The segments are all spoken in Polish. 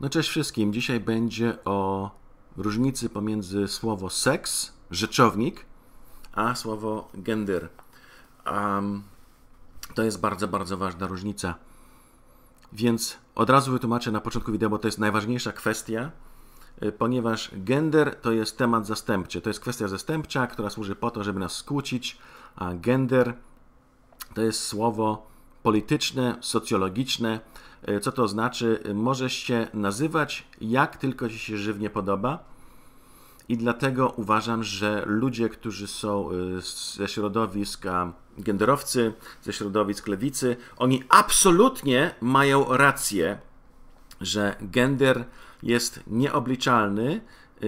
No cześć wszystkim. Dzisiaj będzie o różnicy pomiędzy słowo seks, rzeczownik, a słowo gender. Um, to jest bardzo, bardzo ważna różnica. Więc od razu wytłumaczę na początku wideo, bo to jest najważniejsza kwestia, y, ponieważ gender to jest temat zastępczy. To jest kwestia zastępcza, która służy po to, żeby nas skłócić, a gender to jest słowo polityczne, socjologiczne, E, co to znaczy? E, możesz się nazywać jak tylko ci się żywnie podoba. I dlatego uważam, że ludzie, którzy są e, ze środowiska genderowcy, ze środowisk lewicy, oni absolutnie mają rację, że gender jest nieobliczalny,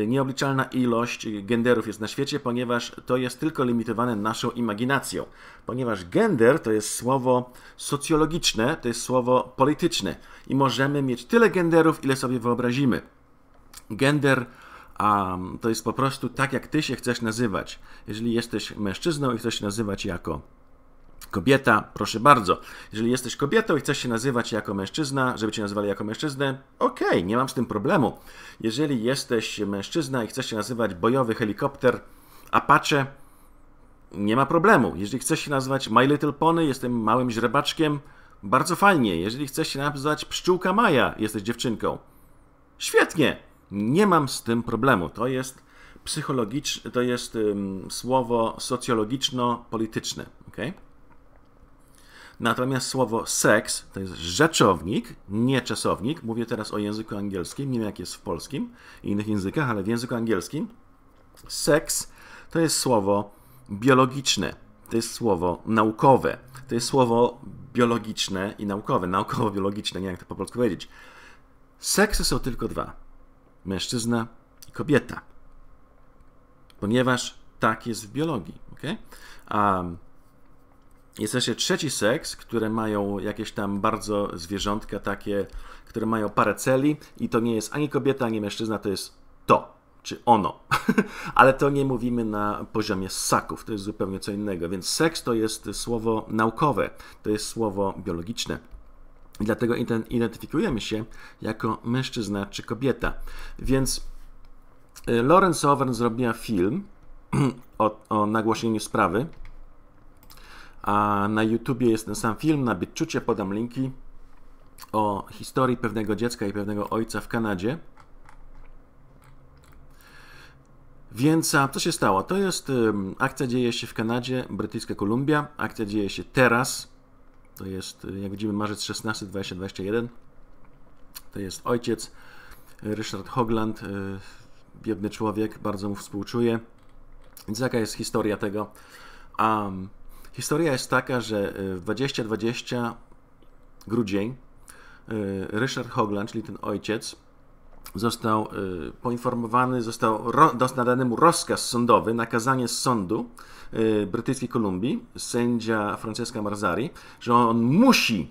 Y, nieobliczalna ilość genderów jest na świecie, ponieważ to jest tylko limitowane naszą imaginacją. Ponieważ gender to jest słowo socjologiczne, to jest słowo polityczne i możemy mieć tyle genderów, ile sobie wyobrazimy. Gender um, to jest po prostu tak, jak ty się chcesz nazywać. Jeżeli jesteś mężczyzną i chcesz się nazywać jako Kobieta, proszę bardzo. Jeżeli jesteś kobietą i chcesz się nazywać jako mężczyzna, żeby cię nazywali jako mężczyznę, okej, okay, nie mam z tym problemu. Jeżeli jesteś mężczyzna i chcesz się nazywać bojowy helikopter Apache, nie ma problemu. Jeżeli chcesz się nazywać My Little Pony, jestem małym źrebaczkiem, bardzo fajnie. Jeżeli chcesz się nazywać Pszczółka Maja, jesteś dziewczynką. Świetnie. Nie mam z tym problemu. To jest psychologiczne, to jest um, słowo socjologiczno-polityczne, okej? Okay? Natomiast słowo seks to jest rzeczownik, nie czasownik. Mówię teraz o języku angielskim, nie wiem jak jest w polskim i innych językach, ale w języku angielskim seks to jest słowo biologiczne, to jest słowo naukowe, to jest słowo biologiczne i naukowe, naukowo-biologiczne, nie wiem jak to po polsku powiedzieć. Seksy są tylko dwa: mężczyzna i kobieta. Ponieważ tak jest w biologii. ok? Um, jest jeszcze trzeci seks, które mają jakieś tam bardzo zwierzątka takie, które mają parę celi i to nie jest ani kobieta, ani mężczyzna, to jest to czy ono. Ale to nie mówimy na poziomie ssaków, to jest zupełnie co innego. Więc seks to jest słowo naukowe, to jest słowo biologiczne. dlatego identyfikujemy się jako mężczyzna czy kobieta. Więc e, Lawrence Owen zrobiła film o, o nagłośnieniu sprawy a na YouTubie jest ten sam film, na Bytczucie podam linki o historii pewnego dziecka i pewnego ojca w Kanadzie. Więc a, co się stało? To jest um, akcja dzieje się w Kanadzie, Brytyjska Kolumbia. Akcja dzieje się teraz. To jest, y, jak widzimy, marzec 16, 2021. To jest ojciec y, Richard Hogland, y, biedny człowiek, bardzo mu współczuję. Więc jaka jest historia tego? Um, Historia jest taka, że e, w 2020 grudzień e, Richard Hogland, czyli ten ojciec, został e, poinformowany, został nadany mu rozkaz sądowy, nakazanie z sądu brytyjskiej Kolumbii, sędzia Francesca Marzari, że on musi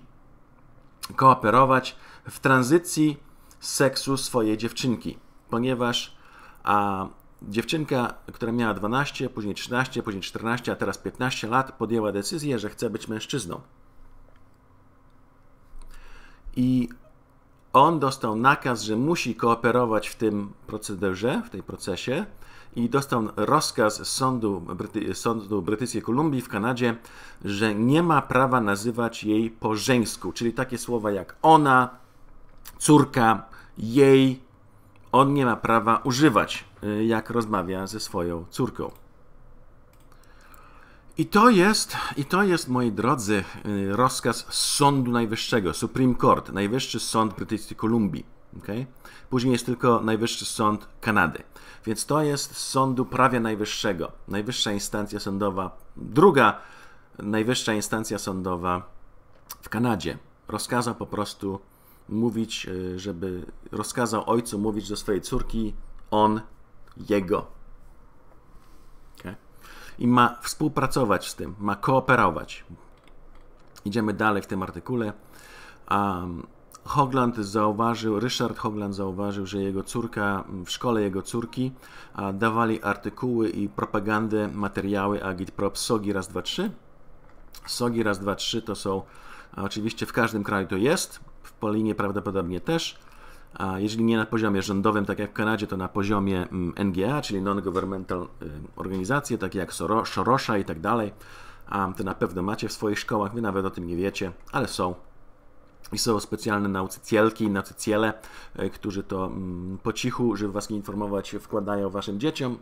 kooperować w tranzycji seksu swojej dziewczynki, ponieważ a dziewczynka, która miała 12, później 13, później 14, a teraz 15 lat, podjęła decyzję, że chce być mężczyzną. I on dostał nakaz, że musi kooperować w tym procederze, w tej procesie i dostał rozkaz z sądu, Bryty, sądu Brytyjskiej Kolumbii w Kanadzie, że nie ma prawa nazywać jej po żeńsku, czyli takie słowa jak ona, córka, jej, on nie ma prawa używać Y, jak rozmawia ze swoją córką. I to jest, i to jest, moi drodzy, y, rozkaz Sądu Najwyższego, Supreme Court, Najwyższy Sąd Brytyjskiej Kolumbii. Okay? Później jest tylko Najwyższy Sąd Kanady. Więc to jest Sądu prawie Najwyższego, najwyższa instancja sądowa, druga najwyższa instancja sądowa w Kanadzie. Rozkazał po prostu mówić, y, żeby rozkazał ojcu mówić do swojej córki on jego. I ma współpracować z tym, ma kooperować. Idziemy dalej w tym artykule. Um, Hogland zauważył, Ryszard Hogland zauważył, że jego córka, w szkole jego córki dawali artykuły i propagandę, materiały agitprop SOGI raz, dwa, trzy. SOGI raz, dwa, trzy to są, oczywiście w każdym kraju to jest, w Polinie prawdopodobnie też a jeżeli nie na poziomie rządowym, tak jak w Kanadzie, to na poziomie mm, NGA, czyli non-governmental y, organizacje, takie jak Sorosza i tak dalej. A To na pewno macie w swoich szkołach, wy nawet o tym nie wiecie, ale są. I są specjalne nauczycielki i nauczyciele, y, którzy to mm, po cichu, żeby was nie informować, wkładają waszym dzieciom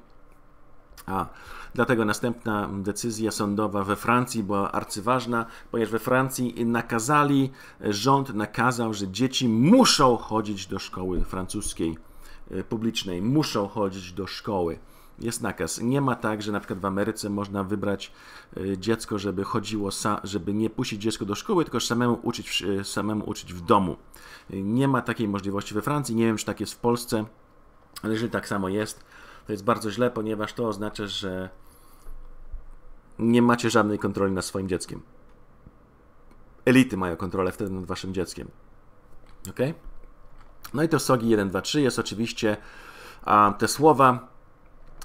a dlatego następna decyzja sądowa we Francji była arcyważna, ponieważ we Francji nakazali, e, rząd nakazał, że dzieci muszą chodzić do szkoły francuskiej e, publicznej, muszą chodzić do szkoły. Jest nakaz. Nie ma tak, że na przykład w Ameryce można wybrać e, dziecko, żeby chodziło, żeby nie puścić dziecko do szkoły, tylko samemu uczyć, samemu uczyć w domu. Nie ma takiej możliwości we Francji. Nie wiem, czy tak jest w Polsce, ale jeżeli tak samo jest, to jest bardzo źle, ponieważ to oznacza, że nie macie żadnej kontroli nad swoim dzieckiem. Elity mają kontrolę wtedy nad waszym dzieckiem. Ok? No i to SOGI 1, 2, 3 jest oczywiście a, te słowa.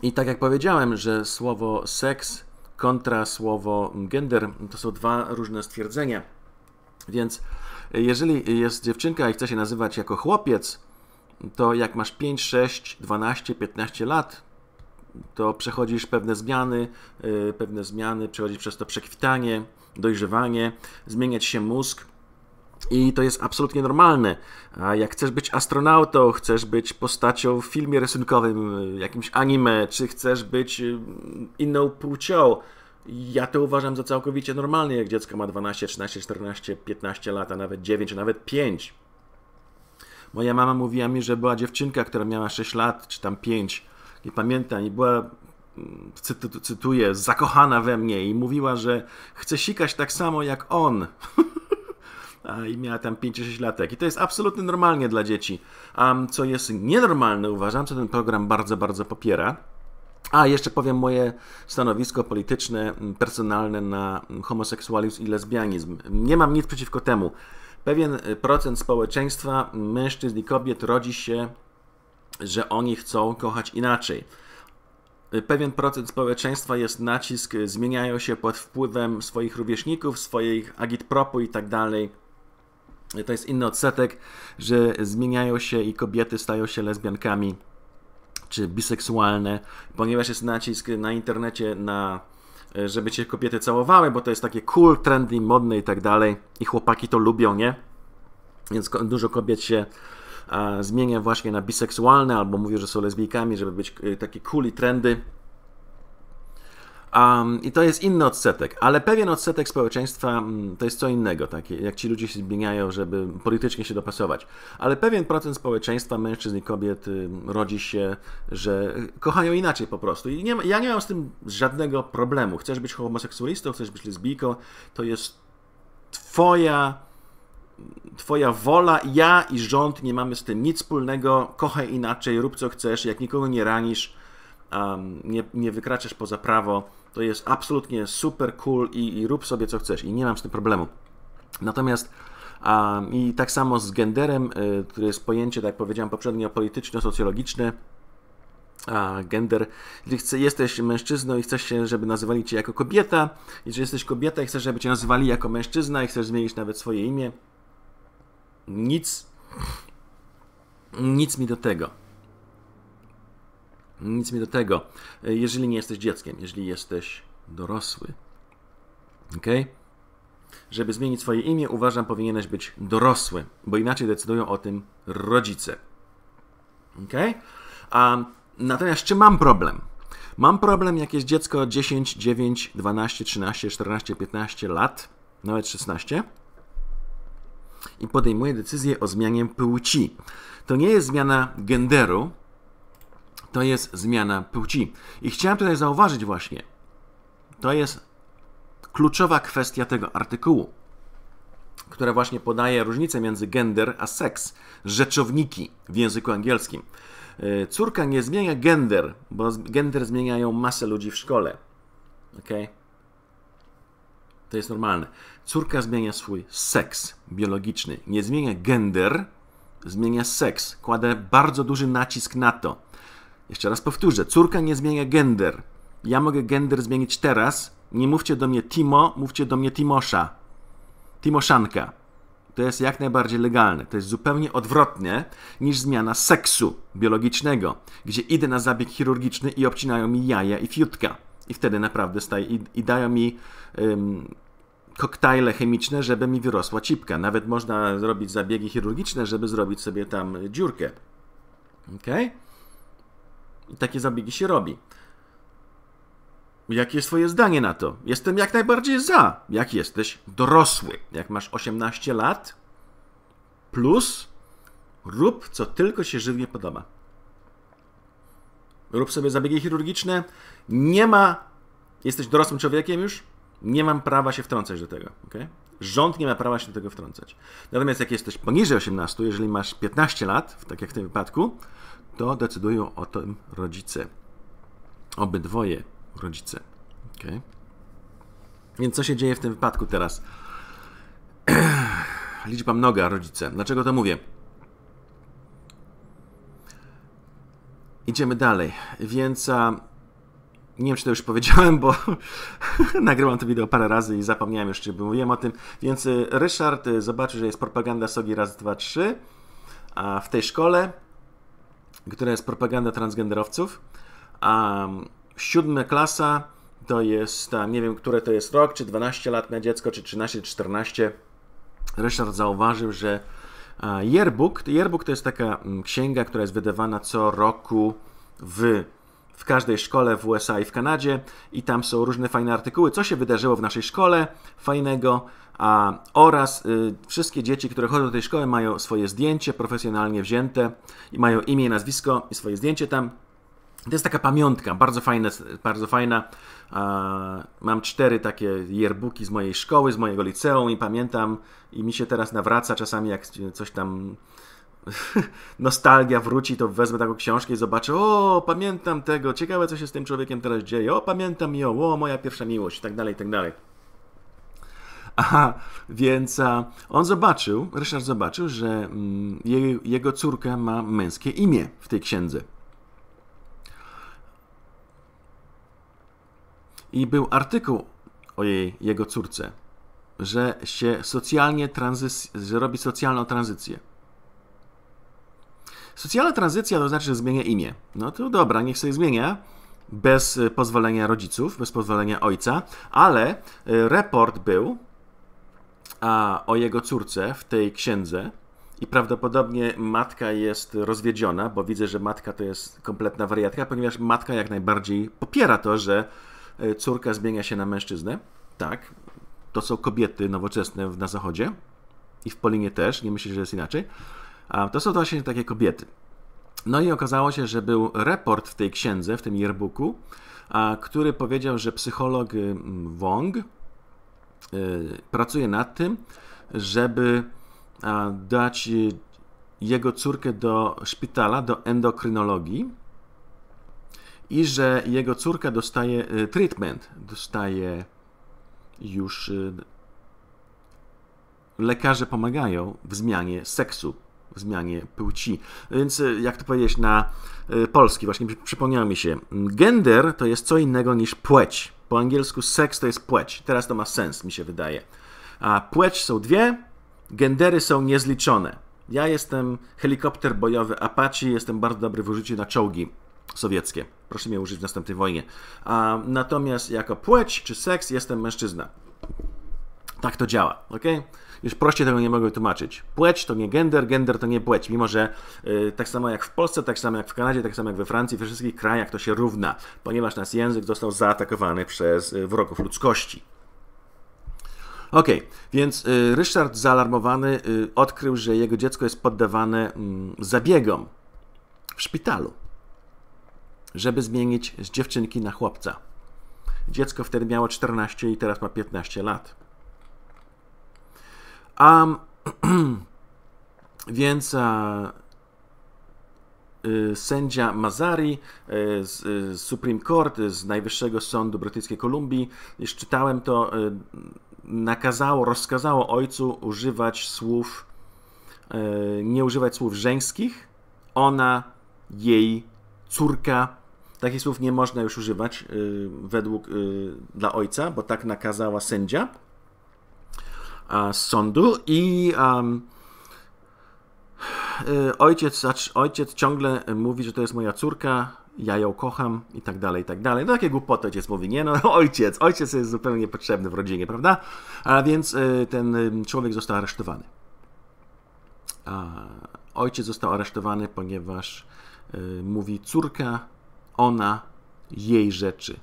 I tak jak powiedziałem, że słowo seks kontra słowo gender to są dwa różne stwierdzenia. Więc e, jeżeli jest dziewczynka i chce się nazywać jako chłopiec, to jak masz 5, 6, 12, 15 lat, to przechodzisz pewne zmiany, y, pewne zmiany, przechodzisz przez to przekwitanie, dojrzewanie, zmieniać się mózg. I to jest absolutnie normalne. A jak chcesz być astronautą, chcesz być postacią w filmie rysunkowym, y, jakimś anime, czy chcesz być y, inną płcią, ja to uważam za całkowicie normalne, jak dziecko ma 12, 13, 14, 15 lat, a nawet 9, a nawet 5. Moja mama mówiła mi, że była dziewczynka, która miała 6 lat, czy tam 5, nie pamiętam, i była, mm, cytuję, zakochana we mnie i mówiła, że chce sikać tak samo jak on. I miała tam 5-6 latek. I to jest absolutnie normalnie dla dzieci. A co jest nienormalne, uważam, co ten program bardzo, bardzo popiera, a, jeszcze powiem moje stanowisko polityczne, mm, personalne na mm, homoseksualizm i lesbianizm. Nie mam nic przeciwko temu. Pewien y, procent społeczeństwa mężczyzn i kobiet rodzi się, że oni chcą kochać inaczej. Y, pewien procent społeczeństwa jest nacisk, y, zmieniają się pod wpływem swoich rówieśników, swoich agitpropu i tak dalej. To jest inny odsetek, że zmieniają się i kobiety stają się lesbiankami czy biseksualne, ponieważ jest nacisk na internecie na E, żeby cię kobiety całowały, bo to jest takie cool, trendy, modne i tak dalej. I chłopaki to lubią, nie? Więc dużo kobiet się e, zmienia właśnie na biseksualne albo mówi że są lesbijkami, żeby być e, takie cool i trendy. Um, I to jest inny odsetek, ale pewien odsetek społeczeństwa mm, to jest co innego, takie jak ci ludzie się zmieniają, żeby politycznie się dopasować. Ale pewien procent społeczeństwa, mężczyzn i kobiet, y, rodzi się, że kochają inaczej po prostu. I nie, ja nie mam z tym żadnego problemu. Chcesz być homoseksualistą, chcesz być lesbijką, to jest twoja. Twoja wola, ja i rząd nie mamy z tym nic wspólnego. Kochaj inaczej, rób co chcesz. Jak nikogo nie ranisz, um, nie, nie wykraczasz poza prawo, to jest absolutnie super cool i, i rób sobie co chcesz i nie mam z tym problemu. Natomiast i tak samo z genderem, y, które jest pojęcie, tak jak powiedziałem poprzednio, polityczno-socjologiczne, a, gender, jeśli jesteś mężczyzną i chcesz, się, żeby nazywali cię jako kobieta, jeżeli jesteś kobieta i chcesz, żeby cię nazywali jako mężczyzna i chcesz zmienić nawet swoje imię, nic, nic mi do tego. Nic mi do tego, e, jeżeli nie jesteś dzieckiem, jeżeli jesteś dorosły. Ok? Żeby zmienić swoje imię, uważam, powinieneś być dorosły, bo inaczej decydują o tym rodzice. Ok? A, natomiast czy mam problem? Mam problem, jak jest dziecko 10, 9, 12, 13, 14, 15 lat, nawet 16 i podejmuje decyzję o zmianie płci. To nie jest zmiana genderu, to jest zmiana płci. I chciałem tutaj zauważyć właśnie, to jest kluczowa kwestia tego artykułu, która właśnie podaje różnicę między gender a seks, rzeczowniki w języku angielskim. Y, córka nie zmienia gender, bo gender zmieniają masę ludzi w szkole. Ok, To jest normalne. Córka zmienia swój seks biologiczny. Nie zmienia gender, zmienia seks. Kładę bardzo duży nacisk na to. Jeszcze raz powtórzę, córka nie zmienia gender. Ja mogę gender zmienić teraz. Nie mówcie do mnie Timo, mówcie do mnie Timosza. Timoszanka. To jest jak najbardziej legalne. To jest zupełnie odwrotnie niż zmiana seksu biologicznego, gdzie idę na zabieg chirurgiczny i obcinają mi jaja i fiutka. I wtedy naprawdę staję i, i dają mi ym, koktajle chemiczne, żeby mi wyrosła cipka. Nawet można zrobić zabiegi chirurgiczne, żeby zrobić sobie tam dziurkę. Okej? Okay? I takie zabiegi się robi. Jakie jest Twoje zdanie na to? Jestem jak najbardziej za, jak jesteś dorosły. Jak masz 18 lat, plus rób co tylko się żywnie podoba. Rób sobie zabiegi chirurgiczne. Nie ma. Jesteś dorosłym człowiekiem już? Nie mam prawa się wtrącać do tego. Okay? Rząd nie ma prawa się do tego wtrącać. Natomiast jak jesteś poniżej 18, jeżeli masz 15 lat, tak jak w tym wypadku, to decydują o tym rodzice. Obydwoje rodzice. Okay. Więc co się dzieje w tym wypadku teraz? Liczba mnoga rodzice. Dlaczego to mówię? Idziemy dalej. Więc a, nie wiem, czy to już powiedziałem, bo nagrywam to wideo parę razy i zapomniałem już, czy mówiłem o tym. Więc y, Ryszard y, zobaczy, że jest propaganda Sogi raz, dwa, trzy a w tej szkole która jest propaganda transgenderowców. A mm, siódma klasa to jest, tam, nie wiem, które to jest rok, czy 12 lat na dziecko, czy 13, 14. Ryszard zauważył, że yearbook, yearbook to jest taka mm, księga, która jest wydawana co roku w w każdej szkole w USA i w Kanadzie i tam są różne fajne artykuły, co się wydarzyło w naszej szkole fajnego, a, oraz y, wszystkie dzieci, które chodzą do tej szkoły, mają swoje zdjęcie profesjonalnie wzięte i mają imię, nazwisko i swoje zdjęcie tam. To jest taka pamiątka, bardzo fajna. Bardzo fajna. A, mam cztery takie yearbooki z mojej szkoły, z mojego liceum i pamiętam i mi się teraz nawraca czasami, jak coś tam nostalgia wróci, to wezmę taką książkę i zobaczę, o, pamiętam tego, ciekawe co się z tym człowiekiem teraz dzieje, o, pamiętam ją, o, moja pierwsza miłość, i tak dalej, i tak dalej. Aha, więc on zobaczył, Ryszard zobaczył, że mm, jego córka ma męskie imię w tej księdze. I był artykuł o jej, jego córce, że się socjalnie tranzyc- że robi socjalną tranzycję. Socjalna tranzycja to znaczy, że zmienia imię. No to dobra, niech sobie zmienia bez e, pozwolenia rodziców, bez pozwolenia ojca, ale e, raport był, a o jego córce w tej księdze. I prawdopodobnie matka jest rozwiedziona, bo widzę, że matka to jest kompletna wariatka, ponieważ matka jak najbardziej popiera to, że e, córka zmienia się na mężczyznę. Tak, to są kobiety nowoczesne na zachodzie i w Polinie też, nie myślę, że jest inaczej. A to są właśnie takie kobiety. No i okazało się, że był report w tej księdze, w tym yearbooku, a, który powiedział, że psycholog mm, Wong Y, pracuje nad tym, żeby dać y, jego córkę do szpitala, do endokrynologii i że jego córka dostaje y, treatment, dostaje już lekarze pomagają w zmianie seksu, w zmianie płci. Więc jak to powiedzieć na polski, właśnie przypomniało mi się, gender to jest co innego niż płeć. Po angielsku seks to jest płeć. Teraz to ma sens, mi się wydaje. A płeć są dwie, gendery są niezliczone. Ja jestem helikopter bojowy Apache, jestem bardzo dobry w użyciu na czołgi sowieckie. Proszę mnie użyć w następnej wojnie. A, natomiast jako płeć czy seks jestem mężczyzna. Tak to działa, ok? Już prościej tego nie mogę wytłumaczyć. Płeć to nie gender, gender to nie płeć, mimo że yy, tak samo jak w Polsce, tak samo jak w Kanadzie, tak samo jak we Francji, we wszystkich krajach to się równa, ponieważ nasz język został zaatakowany przez y, wrogów ludzkości. Ok, więc y, Ryszard zaalarmowany y, odkrył, że jego dziecko jest poddawane y, zabiegom w szpitalu, żeby zmienić z dziewczynki na chłopca. Dziecko wtedy miało 14 i teraz ma 15 lat. Um, więc e, y, sędzia Mazari e, e, z Supreme Court, z Najwyższego Sądu Brytyjskiej Kolumbii, już czytałem to, nakazało, rozkazało ojcu używać słów, nie używać słów żeńskich, ona, jej, córka. Takich słów nie można już używać według dla ojca, bo tak nakazała sędzia z sądu i um, ojciec, ojciec ciągle mówi, że to jest moja córka, ja ją kocham i tak dalej, i tak dalej. No takie głupoty ojciec mówi, nie? No ojciec, ojciec jest zupełnie potrzebny w rodzinie, prawda? A więc y, ten człowiek został aresztowany. A ojciec został aresztowany, ponieważ y, mówi córka, ona, jej rzeczy.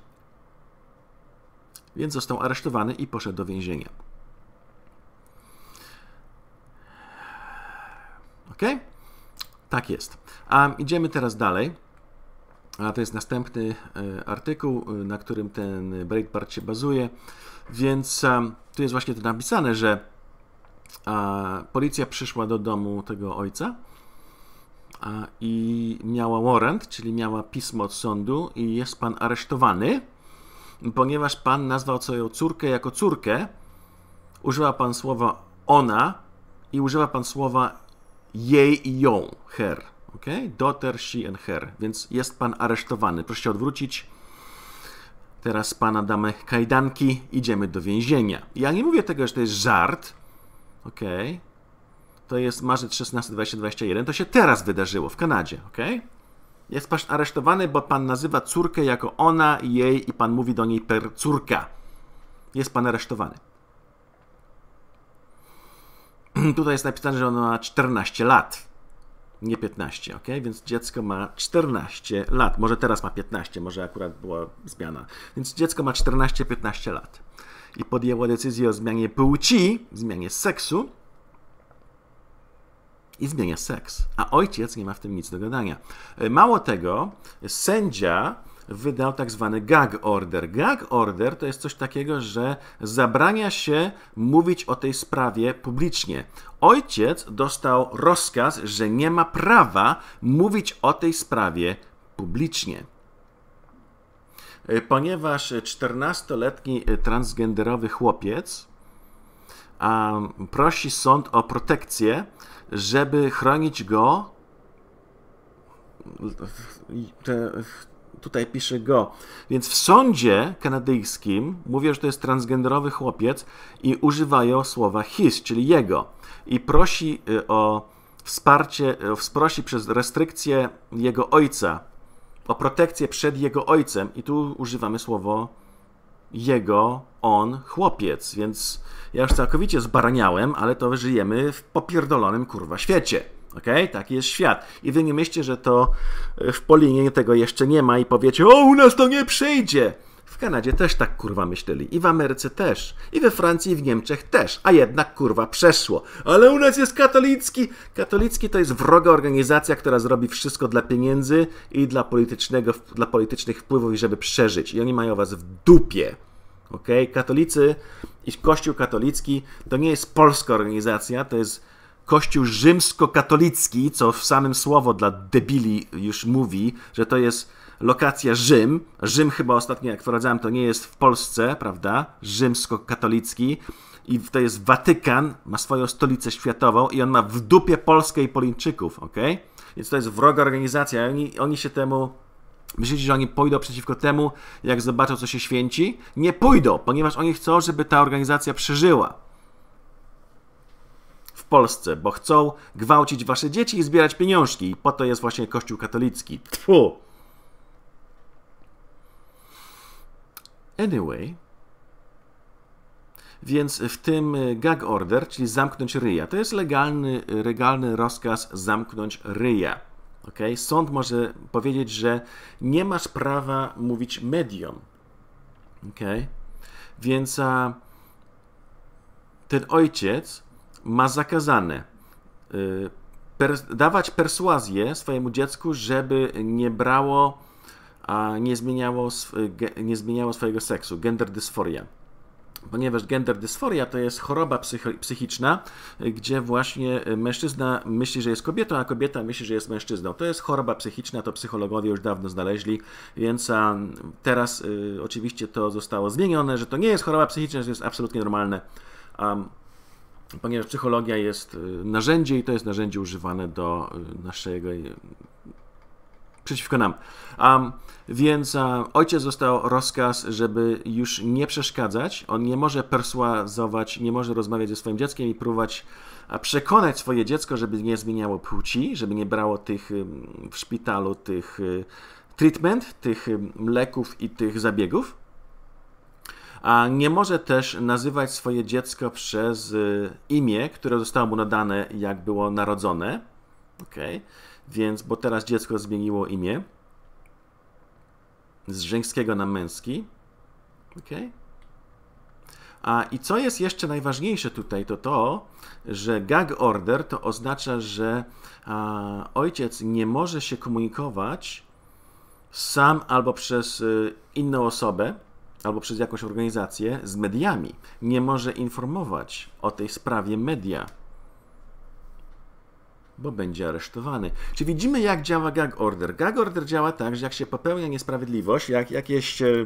Więc został aresztowany i poszedł do więzienia. ok? Tak jest. A idziemy teraz dalej. A to jest następny e, artykuł, e, na którym ten breakpart się bazuje. Więc um, tu jest właśnie to napisane, że a, policja przyszła do domu tego ojca a, i miała warrant, czyli miała pismo od sądu i jest pan aresztowany, ponieważ pan nazwał swoją córkę jako córkę, używa pan słowa ona i używa pan słowa jej i ją, her. ok? Daughter, she and her. Więc jest pan aresztowany. Proszę się odwrócić. Teraz pana damy kajdanki, idziemy do więzienia. Ja nie mówię tego, że to jest żart. ok? To jest marzec 16, 2021. To się teraz wydarzyło w Kanadzie. ok? Jest pan aresztowany, bo pan nazywa córkę jako ona, jej i pan mówi do niej per córka. Jest pan aresztowany. Tutaj jest napisane, że ona ma 14 lat. Nie 15, ok? Więc dziecko ma 14 lat. Może teraz ma 15, może akurat była zmiana. Więc dziecko ma 14-15 lat. I podjęło decyzję o zmianie płci, zmianie seksu i zmienia seks. A ojciec nie ma w tym nic do gadania. E, mało tego, sędzia wydał tak zwany gag order. Gag order to jest coś takiego, że zabrania się mówić o tej sprawie publicznie. Ojciec dostał rozkaz, że nie ma prawa mówić o tej sprawie publicznie y, ponieważ 14-letni y, transgenderowy chłopiec um, prosi sąd o protekcję, żeby chronić go. Y, tutaj pisze go. Więc w sądzie kanadyjskim mówią, że to jest transgenderowy chłopiec i używają słowa his, czyli jego. I prosi y, o wsparcie, y, prosi przez restrykcję jego ojca, o protekcję przed jego ojcem. I tu używamy słowo jego, on, chłopiec. Więc ja już całkowicie zbaraniałem, ale to żyjemy w popierdolonym kurwa świecie. OK, Taki jest świat. I wy nie myślcie, że to e, w Polinie tego jeszcze nie ma i powiecie, o, u nas to nie przyjdzie. W Kanadzie też tak kurwa myśleli, i w Ameryce też, i we Francji, i w Niemczech też, a jednak kurwa przeszło. Ale u nas jest katolicki! Katolicki to jest wroga organizacja, która zrobi wszystko dla pieniędzy i dla, politycznego, dla politycznych wpływów, i żeby przeżyć. I oni mają was w dupie. ok? Katolicy i Kościół katolicki to nie jest polska organizacja, to jest kościół rzymskokatolicki, co w samym słowo dla debili już mówi, że to jest lokacja Rzym. Rzym chyba ostatnio, jak sprawdzałem, to nie jest w Polsce, prawda? Rzymskokatolicki. I to jest Watykan, ma swoją stolicę światową i on ma w dupie Polskę i Polińczyków, ok? Więc to jest wroga organizacja. Oni, oni się temu Myślicie, że oni pójdą przeciwko temu, jak zobaczą, co się święci? Nie pójdą, ponieważ oni chcą, żeby ta organizacja przeżyła. Polsce, bo chcą gwałcić wasze dzieci i zbierać pieniążki. I po to jest właśnie Kościół katolicki. Tfu! Anyway. Więc w tym y, gag order, czyli zamknąć ryja, to jest legalny, y, legalny rozkaz zamknąć ryja. Okay? Sąd może powiedzieć, że nie masz prawa mówić mediom. Okay? Więc a, ten ojciec ma zakazane y, dawać persuazję swojemu dziecku, żeby nie brało, a nie zmieniało, nie zmieniało swojego seksu, gender dysforia ponieważ gender dysforia to jest choroba psychiczna, gdzie właśnie mężczyzna myśli, że jest kobietą, a kobieta myśli, że jest mężczyzną. To jest choroba psychiczna, to psychologowie już dawno znaleźli, więc teraz y, oczywiście to zostało zmienione, że to nie jest choroba psychiczna, że to jest absolutnie normalne ponieważ psychologia jest y, narzędzie i to jest narzędzie używane do y, naszego y, przeciwko nam. Um, więc um, ojciec został rozkaz, żeby już nie przeszkadzać. On nie może perswazować, nie może rozmawiać ze swoim dzieckiem i próbować przekonać swoje dziecko, żeby nie zmieniało płci, żeby nie brało tych w szpitalu tych treatment, tych leków i tych zabiegów a nie może też nazywać swoje dziecko przez y, imię, które zostało mu nadane, jak było narodzone. ok? Więc, bo teraz dziecko zmieniło imię z żeńskiego na męski. ok? A i co jest jeszcze najważniejsze tutaj, to to, że gag order to oznacza, że a, ojciec nie może się komunikować sam albo przez y, inną osobę, albo przez jakąś organizację z mediami. Nie może informować o tej sprawie media, bo będzie aresztowany. Czy widzimy, jak działa gag order? Gag order działa tak, że jak się popełnia niesprawiedliwość, jak jakieś e,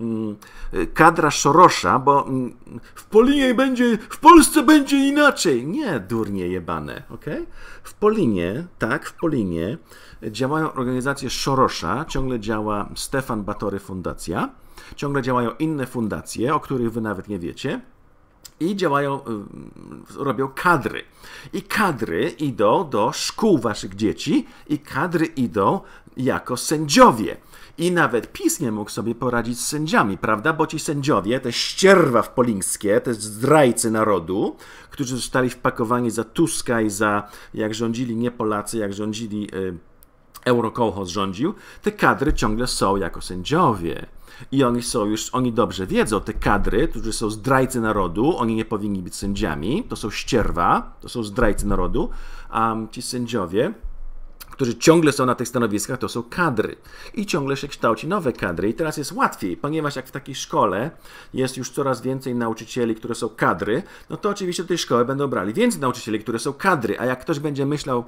mm, e, kadra Szorosza, bo mm, w Polinie będzie, w Polsce będzie inaczej. Nie, durnie jebane, ok? W Polinie, tak, w Polinie działają organizacje Szorosza, ciągle działa Stefan Batory Fundacja, ciągle działają inne fundacje, o których wy nawet nie wiecie. I działają, y, robią kadry. I kadry idą do szkół waszych dzieci, i kadry idą jako sędziowie. I nawet PiS nie mógł sobie poradzić z sędziami, prawda? Bo ci sędziowie, te ścierwa w polińskie, te zdrajcy narodu, którzy zostali wpakowani za Tuska i za, jak rządzili nie Polacy, jak rządzili y, Eurokołchoz rządził, te kadry ciągle są jako sędziowie i oni są już, oni dobrze wiedzą, te kadry, którzy są zdrajcy narodu, oni nie powinni być sędziami, to są ścierwa, to są zdrajcy narodu, a ci sędziowie, którzy ciągle są na tych stanowiskach, to są kadry. I ciągle się kształci nowe kadry. I teraz jest łatwiej, ponieważ jak w takiej szkole jest już coraz więcej nauczycieli, które są kadry, no to oczywiście do tej szkoły będą brali więcej nauczycieli, które są kadry. A jak ktoś będzie myślał,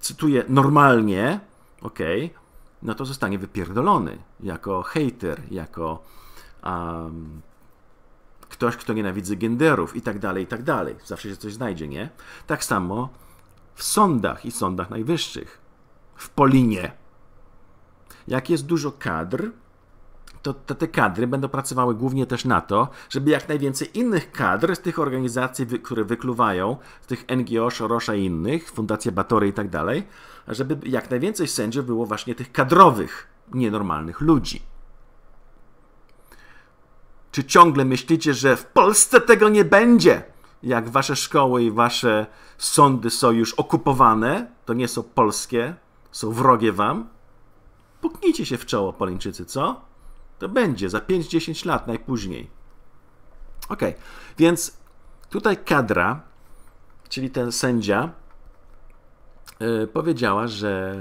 cytuję, normalnie, okej, okay, no to zostanie wypierdolony jako hater, jako um, ktoś, kto nienawidzi genderów i tak dalej, i tak dalej. Zawsze się coś znajdzie, nie? Tak samo w sądach i sądach najwyższych, w Polinie. Jak jest dużo kadr, to, to, te kadry będą pracowały głównie też na to, żeby jak najwięcej innych kadr z tych organizacji, które wykluwają, z tych NGO, Szorosza i innych, Fundacja Batory i tak dalej, żeby jak najwięcej sędziów było właśnie tych kadrowych, nienormalnych ludzi. Czy ciągle myślicie, że w Polsce tego nie będzie? Jak wasze szkoły i wasze sądy są już okupowane, to nie są polskie, są wrogie wam? Puknijcie się w czoło, Polińczycy, co? To będzie za 5-10 lat najpóźniej. Ok, więc tutaj kadra, czyli ten sędzia, yy, powiedziała, że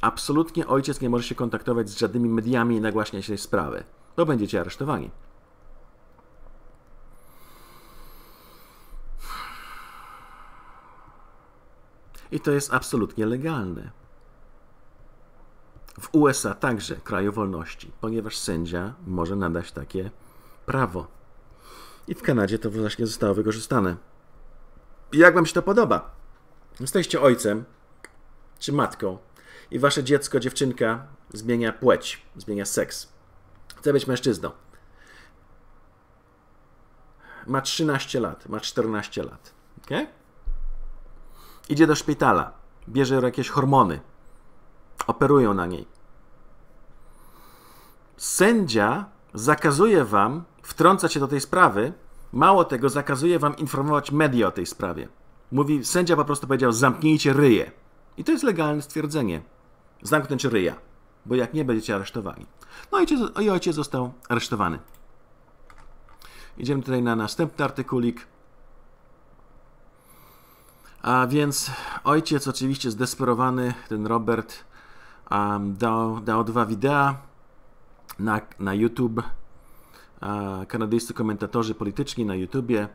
absolutnie ojciec nie może się kontaktować z żadnymi mediami i nagłaśniać tej sprawy. To będziecie aresztowani. I to jest absolutnie legalne. W USA także kraju wolności, ponieważ sędzia może nadać takie prawo. I w Kanadzie to właśnie zostało wykorzystane. Jak wam się to podoba? Jesteście ojcem czy matką i wasze dziecko, dziewczynka zmienia płeć, zmienia seks. Chce być mężczyzną. Ma 13 lat, ma 14 lat. Okay? Idzie do szpitala, bierze jakieś hormony, operują na niej. Sędzia zakazuje wam wtrącać się do tej sprawy, mało tego, zakazuje wam informować media o tej sprawie. Mówi, sędzia po prostu powiedział, zamknijcie ryje. I to jest legalne stwierdzenie. Zamknąć ryja, bo jak nie, będziecie aresztowani. No i ojciec został aresztowany. Idziemy tutaj na następny artykulik. A więc ojciec oczywiście zdesperowany, ten Robert um, dał, dał dwa wideo na, na YouTube. Uh, kanadyjscy komentatorzy polityczni na YouTubie.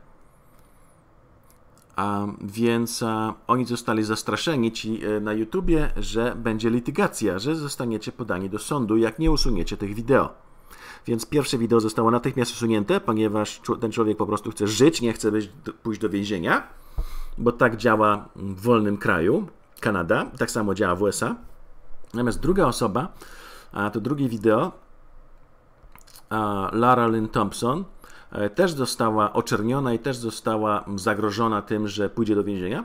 Um, więc uh, oni zostali zastraszeni ci y, na YouTubie, że będzie litygacja, że zostaniecie podani do sądu, jak nie usuniecie tych wideo. Więc pierwsze wideo zostało natychmiast usunięte, ponieważ ten człowiek po prostu chce żyć, nie chce pójść do więzienia, bo tak działa w wolnym kraju, Kanada, tak samo działa w USA. Natomiast druga osoba, a to drugie wideo, Lara Lynn Thompson, e, też została oczerniona i też została zagrożona tym, że pójdzie do więzienia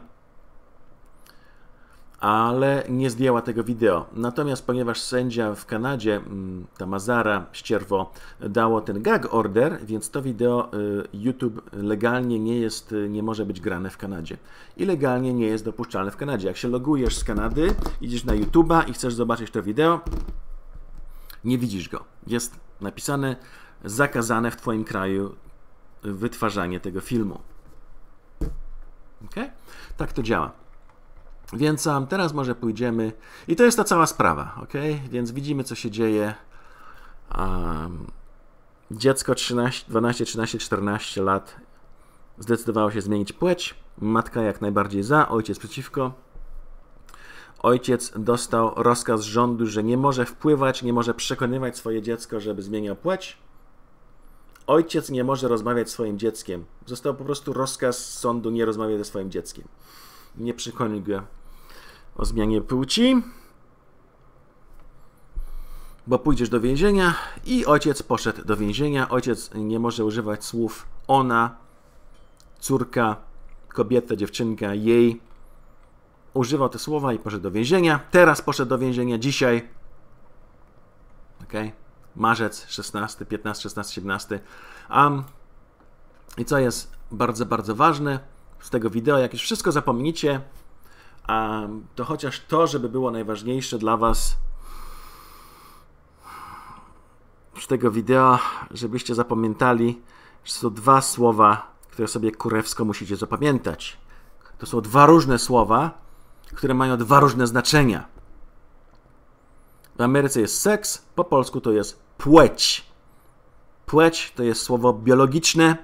ale nie zdjęła tego wideo. Natomiast ponieważ sędzia w Kanadzie, mm, ta Mazara ścierwo, dało ten gag order, więc to wideo y, YouTube legalnie nie jest, y, nie może być grane w Kanadzie. I legalnie nie jest dopuszczalne w Kanadzie. Jak się logujesz z Kanady, idziesz na YouTube'a i chcesz zobaczyć to wideo, nie widzisz go. Jest napisane zakazane w Twoim kraju wytwarzanie tego filmu. Okay? Tak to działa. Więc um, teraz może pójdziemy. I to jest ta cała sprawa, ok? Więc widzimy, co się dzieje. Um, dziecko 13, 12, 13, 14 lat zdecydowało się zmienić płeć. Matka jak najbardziej za, ojciec przeciwko. Ojciec dostał rozkaz rządu, że nie może wpływać, nie może przekonywać swoje dziecko, żeby zmieniał płeć. Ojciec nie może rozmawiać z swoim dzieckiem. Został po prostu rozkaz sądu, nie rozmawiać ze swoim dzieckiem nie go o zmianie płci, bo pójdziesz do więzienia i ojciec poszedł do więzienia. Ojciec nie może używać słów ona, córka, kobieta, dziewczynka, jej. Używał te słowa i poszedł do więzienia. Teraz poszedł do więzienia dzisiaj. Ok? Marzec 16, 15, 16, 17. Um, I co jest bardzo, bardzo ważne, z tego wideo. Jak już wszystko zapomnicie, to chociaż to, żeby było najważniejsze dla Was z tego wideo, żebyście zapamiętali, że są dwa słowa, które sobie kurewsko musicie zapamiętać. To są dwa różne słowa, które mają dwa różne znaczenia. W Ameryce jest seks, po polsku to jest płeć. Płeć to jest słowo biologiczne,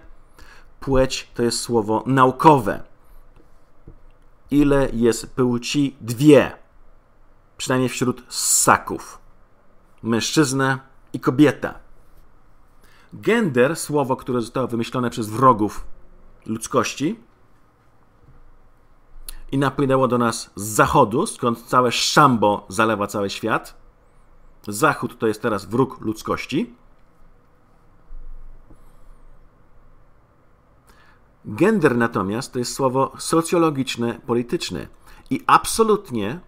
płeć to jest słowo naukowe. Ile jest płci? Dwie. Przynajmniej wśród ssaków. Mężczyzna i kobieta. Gender, słowo, które zostało wymyślone przez wrogów ludzkości i napłynęło do nas z zachodu, skąd całe szambo zalewa cały świat. Zachód to jest teraz wróg ludzkości. Gender natomiast to jest słowo socjologiczne, polityczne i absolutnie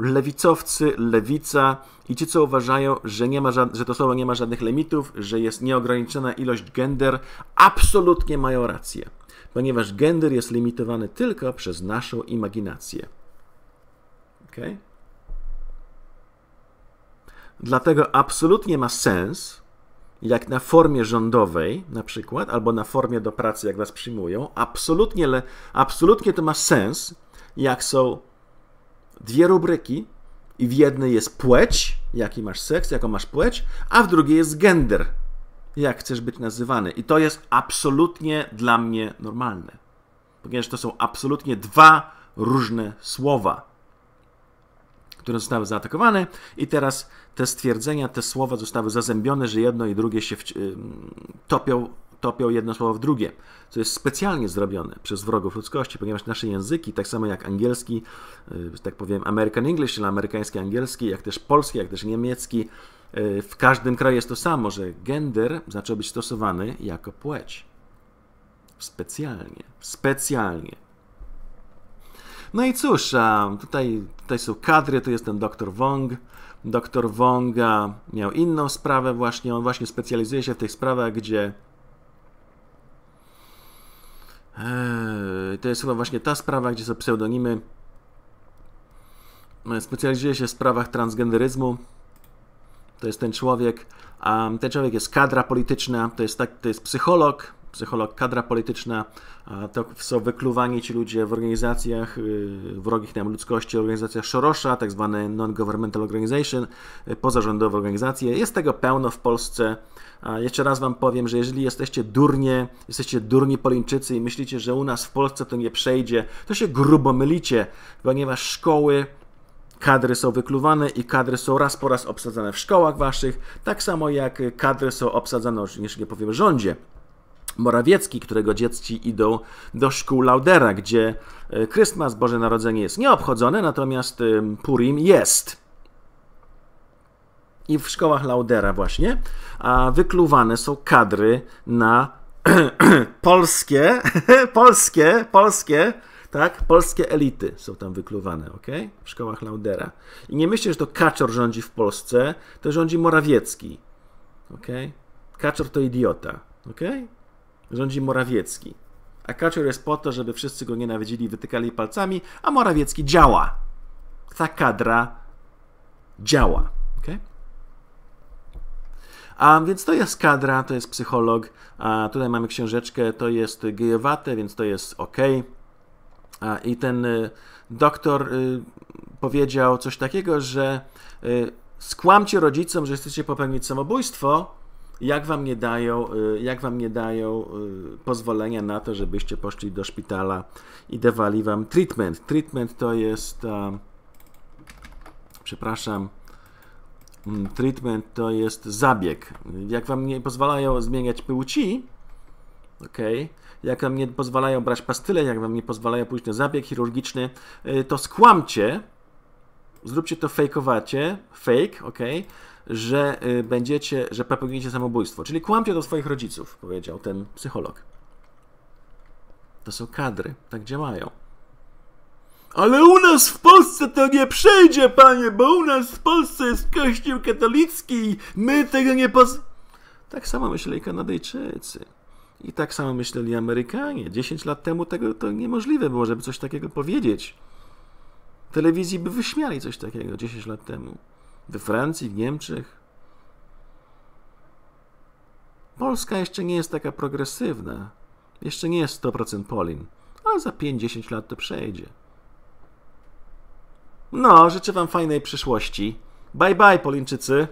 lewicowcy, lewica i ci, co uważają, że, nie ma że to słowo nie ma żadnych limitów, że jest nieograniczona ilość gender, absolutnie mają rację, ponieważ gender jest limitowany tylko przez naszą imaginację. Ok? Dlatego absolutnie ma sens, jak na formie rządowej na przykład, albo na formie do pracy, jak was przyjmują, absolutnie, le, absolutnie to ma sens, jak są dwie rubryki i w jednej jest płeć, jaki masz seks, jaką masz płeć, a w drugiej jest gender, jak chcesz być nazywany. I to jest absolutnie dla mnie normalne, ponieważ to są absolutnie dwa różne słowa które zostały zaatakowane i teraz te stwierdzenia, te słowa zostały zazębione, że jedno i drugie się y, topią, topią jedno słowo w drugie, co jest specjalnie zrobione przez wrogów ludzkości, ponieważ nasze języki, tak samo jak angielski, y, tak powiem American English, czyli amerykański angielski, jak też polski, jak też niemiecki, y, w każdym kraju jest to samo, że gender zaczął być stosowany jako płeć. Specjalnie, specjalnie. No i cóż, tutaj, tutaj są kadry, To jest ten doktor Wong. Doktor Wonga miał inną sprawę właśnie, on właśnie specjalizuje się w tych sprawach, gdzie eee, to jest chyba właśnie ta sprawa, gdzie są pseudonimy. E, specjalizuje się w sprawach transgenderyzmu. To jest ten człowiek. Um, ten człowiek jest kadra polityczna, to jest, tak, to jest psycholog, psycholog, kadra polityczna, to są wykluwani ci ludzie w organizacjach y, wrogich nam ludzkości, organizacjach Sorosza, tak zwane non-governmental organization, y, pozarządowe organizacje. Jest tego pełno w Polsce. Jeszcze raz Wam powiem, że jeżeli jesteście durnie, jesteście durni Polińczycy i myślicie, że u nas w Polsce to nie przejdzie, to się grubo mylicie, ponieważ szkoły, kadry są wykluwane i kadry są raz po raz obsadzane w szkołach waszych, tak samo jak kadry są obsadzane, już nie powiem, w rządzie. Morawiecki, którego dzieci idą do szkół Laudera, gdzie Krystmas, e, Boże Narodzenie jest nieobchodzone, natomiast Purim jest. I w szkołach Laudera właśnie, a wykluwane są kadry na polskie, polskie, polskie, tak? Polskie elity są tam wykluwane, ok? W szkołach Laudera. I nie myślę, że to Kaczor rządzi w Polsce, to rządzi Morawiecki, ok? Kaczor to idiota, ok? rządzi Morawiecki. A Kaczor jest po to, żeby wszyscy go nienawidzili, wytykali palcami, a Morawiecki działa. Ta kadra działa. Okay? A więc to jest kadra, to jest psycholog. A tutaj mamy książeczkę, to jest gejowate, więc to jest ok. A, I ten y, doktor y, powiedział coś takiego, że y, skłamcie rodzicom, że chcecie popełnić samobójstwo, jak wam nie dają, y, jak wam nie dają y, pozwolenia na to, żebyście poszli do szpitala i dawali wam treatment. Treatment to jest, przepraszam, mm, treatment to jest zabieg. Jak wam nie pozwalają zmieniać płci, ok, jak wam nie pozwalają brać pastyle, jak wam nie pozwalają pójść na zabieg chirurgiczny, y, to skłamcie, zróbcie to fejkowacie, fake, ok, że y, będziecie, że popełnicie samobójstwo. Czyli kłamcie do swoich rodziców, powiedział ten psycholog. To są kadry, tak działają. Ale u nas w Polsce to nie przejdzie, panie, bo u nas w Polsce jest kościół katolicki i my tego nie poz... Tak samo myśleli Kanadyjczycy. I tak samo myśleli Amerykanie. 10 lat temu tego to niemożliwe było, żeby coś takiego powiedzieć. W telewizji by wyśmiali coś takiego 10 lat temu. We Francji, w Niemczech. Polska jeszcze nie jest taka progresywna. Jeszcze nie jest 100% Polin, ale za 5-10 lat to przejdzie. No, życzę Wam fajnej przyszłości. Bye bye, Polińczycy!